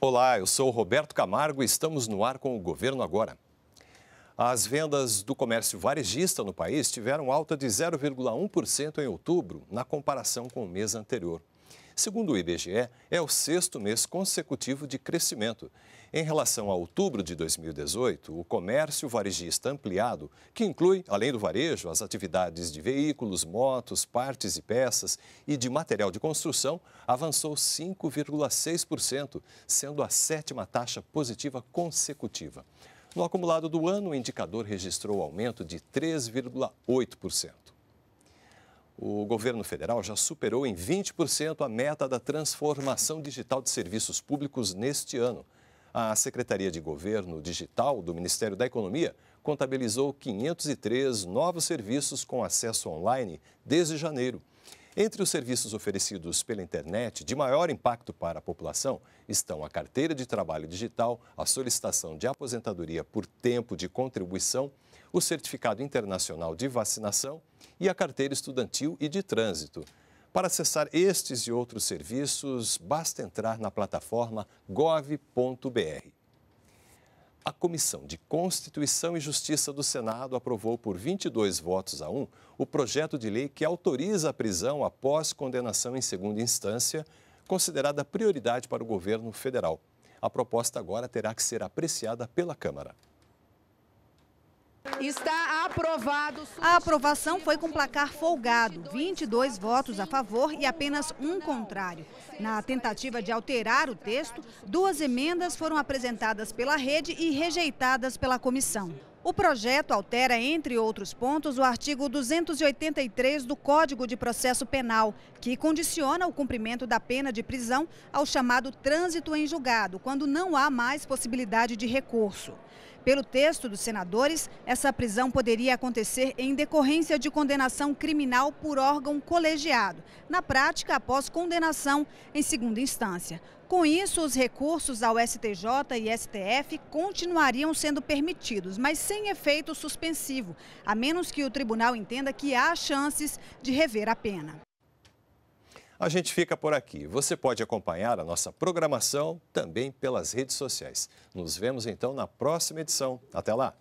Olá, eu sou Roberto Camargo e estamos no ar com o Governo Agora. As vendas do comércio varejista no país tiveram alta de 0,1% em outubro, na comparação com o mês anterior. Segundo o IBGE, é o sexto mês consecutivo de crescimento. Em relação a outubro de 2018, o comércio varejista ampliado, que inclui, além do varejo, as atividades de veículos, motos, partes e peças e de material de construção, avançou 5,6%, sendo a sétima taxa positiva consecutiva. No acumulado do ano, o indicador registrou aumento de 3,8%. O governo federal já superou em 20% a meta da transformação digital de serviços públicos neste ano. A Secretaria de Governo Digital do Ministério da Economia contabilizou 503 novos serviços com acesso online desde janeiro. Entre os serviços oferecidos pela internet de maior impacto para a população estão a carteira de trabalho digital, a solicitação de aposentadoria por tempo de contribuição o certificado internacional de vacinação e a carteira estudantil e de trânsito. Para acessar estes e outros serviços, basta entrar na plataforma gov.br. A Comissão de Constituição e Justiça do Senado aprovou por 22 votos a 1 o projeto de lei que autoriza a prisão após condenação em segunda instância, considerada prioridade para o governo federal. A proposta agora terá que ser apreciada pela Câmara. Está aprovado. A aprovação foi com placar folgado, 22 votos a favor e apenas um contrário. Na tentativa de alterar o texto, duas emendas foram apresentadas pela rede e rejeitadas pela comissão. O projeto altera, entre outros pontos, o artigo 283 do Código de Processo Penal, que condiciona o cumprimento da pena de prisão ao chamado trânsito em julgado, quando não há mais possibilidade de recurso. Pelo texto dos senadores, essa prisão poderia acontecer em decorrência de condenação criminal por órgão colegiado, na prática, após condenação em segunda instância. Com isso, os recursos ao STJ e STF continuariam sendo permitidos, mas sem efeito suspensivo, a menos que o tribunal entenda que há chances de rever a pena. A gente fica por aqui. Você pode acompanhar a nossa programação também pelas redes sociais. Nos vemos então na próxima edição. Até lá!